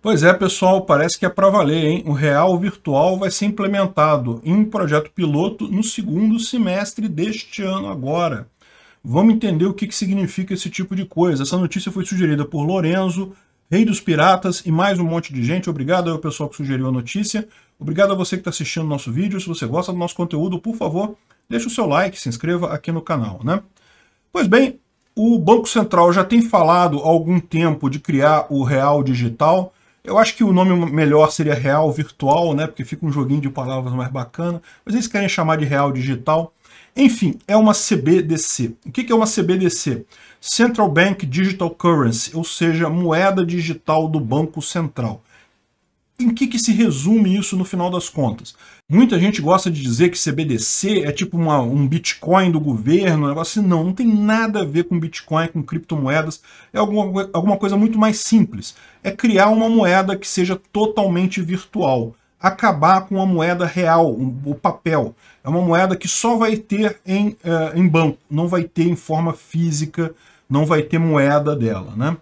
Pois é, pessoal, parece que é para valer, hein? O real virtual vai ser implementado em um projeto piloto no segundo semestre deste ano agora. Vamos entender o que, que significa esse tipo de coisa. Essa notícia foi sugerida por Lorenzo, Rei dos Piratas e mais um monte de gente. Obrigado ao pessoal que sugeriu a notícia. Obrigado a você que está assistindo o nosso vídeo. Se você gosta do nosso conteúdo, por favor, deixe o seu like, se inscreva aqui no canal, né? Pois bem, o Banco Central já tem falado há algum tempo de criar o Real Digital, eu acho que o nome melhor seria real virtual, né? Porque fica um joguinho de palavras mais bacana. Mas eles querem chamar de real digital. Enfim, é uma CBDC. O que é uma CBDC? Central Bank Digital Currency, ou seja, moeda digital do Banco Central em que, que se resume isso no final das contas? Muita gente gosta de dizer que CBDC é tipo uma, um Bitcoin do governo, um negócio assim. Não, não tem nada a ver com Bitcoin, com criptomoedas. É alguma, alguma coisa muito mais simples. É criar uma moeda que seja totalmente virtual. Acabar com a moeda real, um, o papel. É uma moeda que só vai ter em, uh, em banco, não vai ter em forma física, não vai ter moeda dela, né?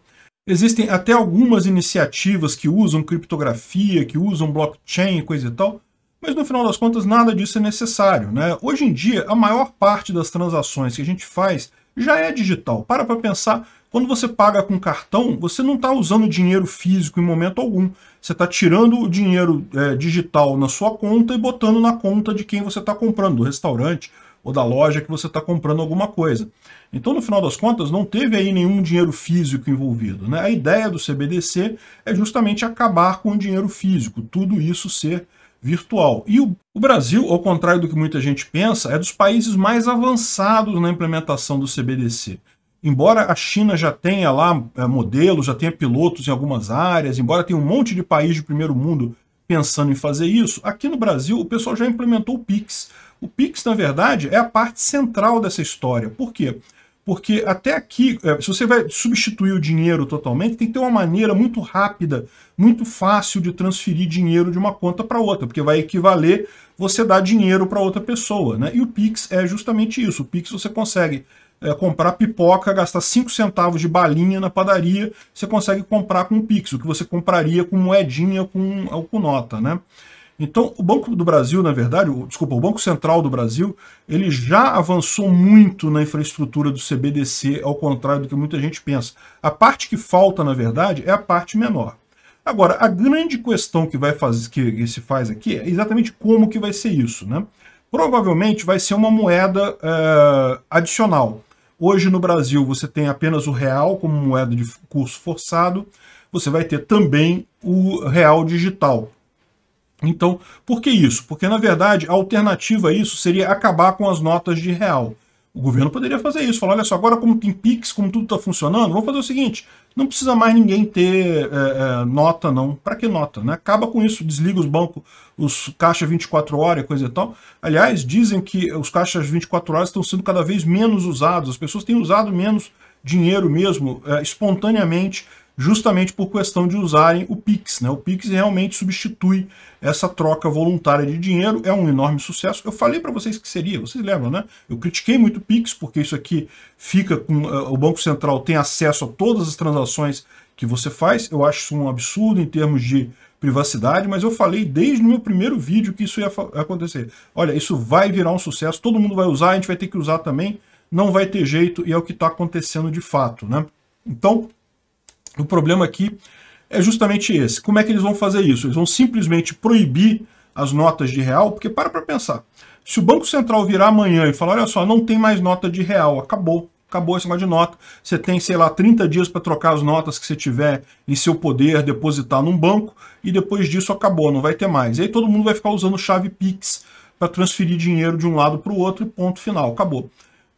Existem até algumas iniciativas que usam criptografia, que usam blockchain e coisa e tal, mas no final das contas nada disso é necessário. Né? Hoje em dia, a maior parte das transações que a gente faz já é digital. Para para pensar, quando você paga com cartão, você não está usando dinheiro físico em momento algum. Você está tirando o dinheiro é, digital na sua conta e botando na conta de quem você está comprando, do restaurante ou da loja que você está comprando alguma coisa. Então, no final das contas, não teve aí nenhum dinheiro físico envolvido. Né? A ideia do CBDC é justamente acabar com o dinheiro físico, tudo isso ser virtual. E o, Brasil, ao contrário do que muita gente pensa, é dos países mais avançados na implementação do CBDC. Embora a China já tenha lá é, modelos, já tenha pilotos em algumas áreas, embora tenha um monte de país de primeiro mundo pensando em fazer isso, aqui no Brasil o pessoal já implementou o Pix. O Pix, na verdade, é a parte central dessa história. Por quê? Porque até aqui, é, se você vai substituir o dinheiro totalmente, tem que ter uma maneira muito rápida, muito fácil de transferir dinheiro de uma conta para outra, porque vai equivaler você dar dinheiro para outra pessoa. Né? E o Pix é justamente isso. O Pix você consegue é, comprar pipoca, gastar 5 centavos de balinha na padaria, você consegue comprar com o Pix, o que você compraria com moedinha, com, com nota, né? Então, o Banco do Brasil, na verdade, o, desculpa, o Banco Central do Brasil, ele já avançou muito na infraestrutura do CBDC, ao contrário do que muita gente pensa. A parte que falta, na verdade, é a parte menor. Agora, a grande questão que, vai fazer, que se faz aqui é exatamente como que vai ser isso, né? Provavelmente vai ser uma moeda é, adicional. Hoje no Brasil você tem apenas o real como moeda de curso forçado, você vai ter também o real digital. Então, por que isso? Porque na verdade a alternativa a isso seria acabar com as notas de real. O governo poderia fazer isso, falar, olha só, agora como tem PIX, como tudo está funcionando, vamos fazer o seguinte, não precisa mais ninguém ter é, é, nota não, para que nota? Né? Acaba com isso, desliga os bancos, os caixas 24 horas e coisa e tal. Aliás, dizem que os caixas 24 horas estão sendo cada vez menos usados, as pessoas têm usado menos dinheiro mesmo, é, espontaneamente, justamente por questão de usarem o Pix. Né? O Pix realmente substitui essa troca voluntária de dinheiro, é um enorme sucesso. Eu falei para vocês que seria, vocês lembram, né? Eu critiquei muito o Pix, porque isso aqui fica com... Eh, o Banco Central tem acesso a todas as transações que você faz. Eu acho isso um absurdo em termos de privacidade, mas eu falei desde o meu primeiro vídeo que isso ia acontecer. Olha, isso vai virar um sucesso, todo mundo vai usar, a gente vai ter que usar também, não vai ter jeito, e é o que está acontecendo de fato, né? Então, o problema aqui é justamente esse. Como é que eles vão fazer isso? Eles vão simplesmente proibir as notas de real? Porque para para pensar. Se o Banco Central virar amanhã e falar, olha só, não tem mais nota de real, acabou. Acabou esse negócio de nota. Você tem, sei lá, 30 dias para trocar as notas que você tiver em seu poder, depositar num banco, e depois disso acabou, não vai ter mais. E aí todo mundo vai ficar usando chave Pix para transferir dinheiro de um lado para o outro e ponto final, acabou.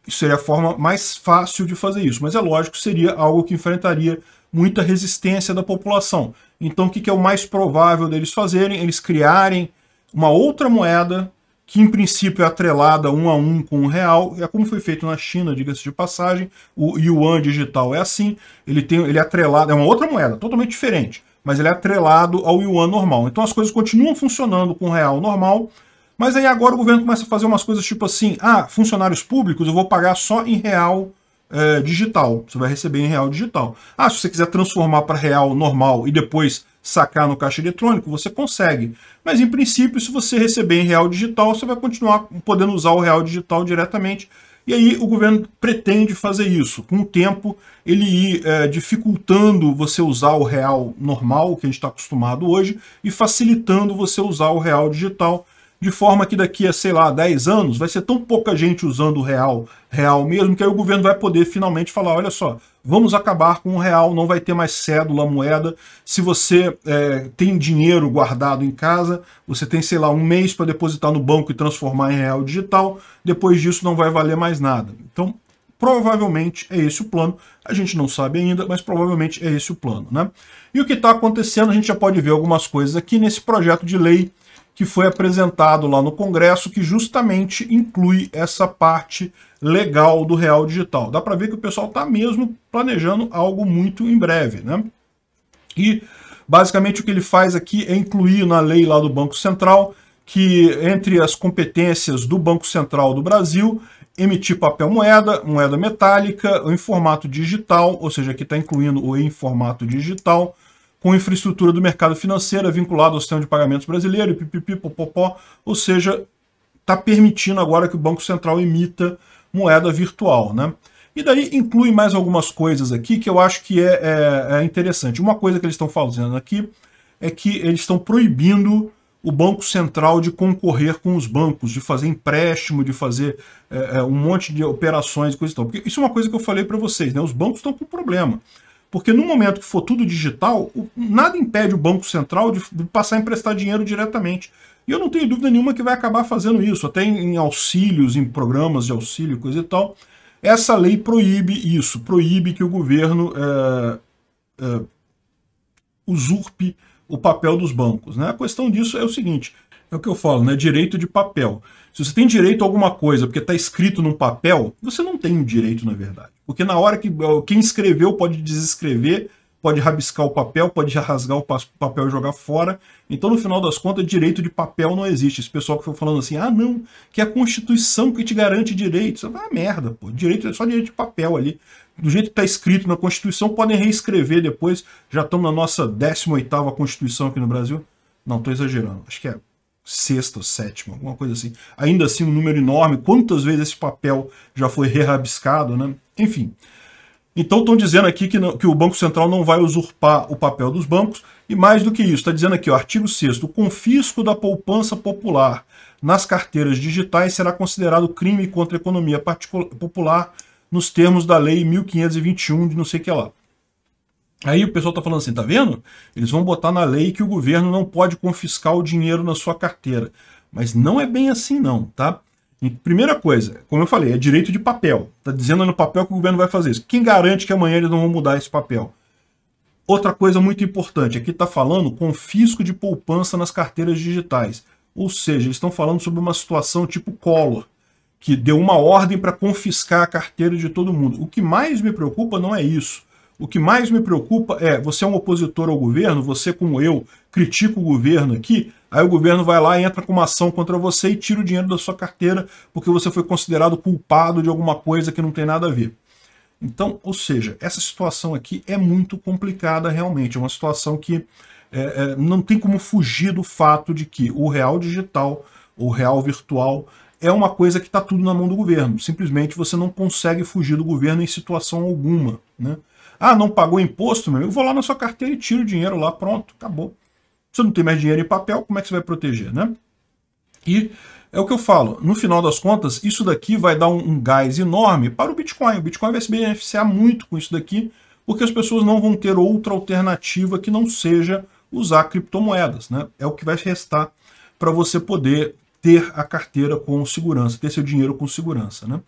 Isso seria a forma mais fácil de fazer isso, mas é lógico, seria algo que enfrentaria muita resistência da população. Então, o que, é o mais provável deles fazerem? Eles criarem uma outra moeda que, em princípio, é atrelada um a um com o real. É como foi feito na China, diga-se de passagem. O yuan digital é assim. Ele, tem, ele é atrelado, é uma outra moeda, totalmente diferente. Mas ele é atrelado ao yuan normal. Então, as coisas continuam funcionando com o real normal, mas aí agora o governo começa a fazer umas coisas tipo assim, ah, funcionários públicos eu vou pagar só em real é, digital. Você vai receber em real digital. Ah, se você quiser transformar para real normal e depois sacar no caixa eletrônico, você consegue. Mas, em princípio, se você receber em real digital, você vai continuar podendo usar o real digital diretamente. E aí o governo pretende fazer isso. Com o tempo, ele ir é, dificultando você usar o real normal, que a gente está acostumado hoje, e facilitando você usar o real digital, de forma que daqui a, sei lá, 10 anos, vai ser tão pouca gente usando o real, real mesmo, que aí o governo vai poder finalmente falar, olha só, vamos acabar com o real, não vai ter mais cédula, moeda, se você é, tem dinheiro guardado em casa, você tem, sei lá, um mês para depositar no banco e transformar em real digital, depois disso não vai valer mais nada. Então, provavelmente é esse o plano, a gente não sabe ainda, mas provavelmente é esse o plano, né? E o que está acontecendo, a gente já pode ver algumas coisas aqui nesse projeto de lei que foi apresentado lá no Congresso, que justamente inclui essa parte legal do real digital. Dá para ver que o pessoal está mesmo planejando algo muito em breve. Né? E, basicamente, o que ele faz aqui é incluir na lei lá do Banco Central que, entre as competências do Banco Central do Brasil, emitir papel moeda, moeda metálica, em formato digital, ou seja, aqui está incluindo o em formato digital, com infraestrutura do mercado financeiro é vinculado ao sistema de pagamentos brasileiro, pipipi, popopó, ou seja, está permitindo agora que o Banco Central emita moeda virtual. Né? E daí inclui mais algumas coisas aqui que eu acho que é, é, é interessante. Uma coisa que eles estão fazendo aqui é que eles estão proibindo o Banco Central de concorrer com os bancos, de fazer empréstimo, de fazer é, é um monte de operações, coisa e tal. Porque isso é uma coisa que eu falei para vocês, né? Os bancos estão com problema. Porque no momento que for tudo digital, nada impede o Banco Central de passar a emprestar dinheiro diretamente. E eu não tenho dúvida nenhuma que vai acabar fazendo isso, até em auxílios, em programas de auxílio, coisa e tal. Essa lei proíbe isso, proíbe que o governo é, é, usurpe o papel dos bancos. Né? A questão disso é o seguinte, é o que eu falo, né? Direito de papel. Se você tem direito a alguma coisa porque está escrito num papel, você não tem o direito, na verdade. Porque na hora que quem escreveu pode desescrever, pode rabiscar o papel, pode rasgar o papel e jogar fora. Então, no final das contas, direito de papel não existe. Esse pessoal que foi falando assim, ah, não, que é a Constituição que te garante direitos. Você é ah, merda, pô. Direito é só direito de papel ali. Do jeito que está escrito na Constituição, podem reescrever depois. Já estamos na nossa 18ª Constituição aqui no Brasil. Não, estou exagerando. Acho que é sexta, sétima, alguma coisa assim. Ainda assim, um número enorme. Quantas vezes esse papel já foi rerabiscado, né? Enfim. Então estão dizendo aqui que, não, que, o Banco Central não vai usurpar o papel dos bancos, e mais do que isso, está dizendo aqui, o artigo 6 o confisco da poupança popular nas carteiras digitais será considerado crime contra a economia popular nos termos da lei 1521 de não sei que lá. Aí o pessoal está falando assim, tá vendo? Eles vão botar na lei que o governo não pode confiscar o dinheiro na sua carteira. Mas não é bem assim não, tá? primeira coisa, como eu falei, é direito de papel. Está dizendo no papel que o governo vai fazer isso. Quem garante que amanhã eles não vão mudar esse papel? Outra coisa muito importante, aqui está falando confisco de poupança nas carteiras digitais. Ou seja, eles estão falando sobre uma situação tipo Collor, que deu uma ordem para confiscar a carteira de todo mundo. O que mais me preocupa não é isso o que mais me preocupa é, você é um opositor ao governo, você como eu, critica o governo aqui, aí o governo vai lá, entra com uma ação contra você e tira o dinheiro da sua carteira porque você foi considerado culpado de alguma coisa que não tem nada a ver. Então, ou seja, essa situação aqui é muito complicada realmente, é uma situação que é, é, não tem como fugir do fato de que o real digital, o real virtual, é uma coisa que está tudo na mão do governo. Simplesmente você não consegue fugir do governo em situação alguma, né? Ah, não pagou imposto, meu amigo? Vou lá na sua carteira e tiro o dinheiro lá, pronto, acabou. Você não tem mais dinheiro em papel, como é que você vai proteger, né? E é o que eu falo, no final das contas, isso daqui vai dar um, um gás enorme para o Bitcoin. O Bitcoin vai se beneficiar muito com isso daqui, porque as pessoas não vão ter outra alternativa que não seja usar criptomoedas, né? É o que vai restar para você poder ter a carteira com segurança, ter seu dinheiro com segurança, né?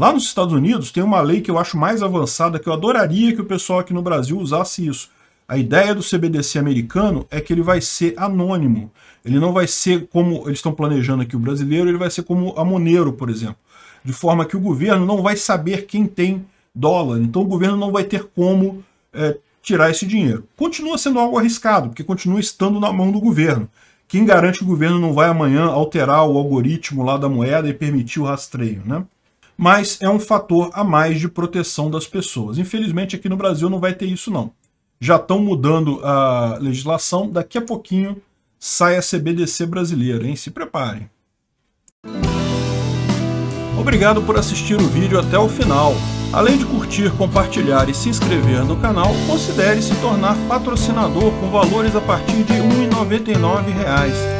Lá nos Estados Unidos tem uma lei que eu acho mais avançada, que eu adoraria que o pessoal aqui no Brasil usasse isso. A ideia do CBDC americano é que ele vai ser anônimo. Ele não vai ser como eles estão planejando aqui o brasileiro, ele vai ser como a Monero, por exemplo. De forma que o governo não vai saber quem tem dólar. Então o governo não vai ter como é, tirar esse dinheiro. Continua sendo algo arriscado, porque continua estando na mão do governo. Quem garante que o governo não vai amanhã alterar o algoritmo lá da moeda e permitir o rastreio, né? mas é um fator a mais de proteção das pessoas. Infelizmente, aqui no Brasil não vai ter isso, não. Já estão mudando a legislação, daqui a pouquinho sai a CBDC brasileira, hein? Se preparem. Obrigado por assistir o vídeo até o final. Além de curtir, compartilhar e se inscrever no canal, considere se tornar patrocinador com valores a partir de R$ 1,99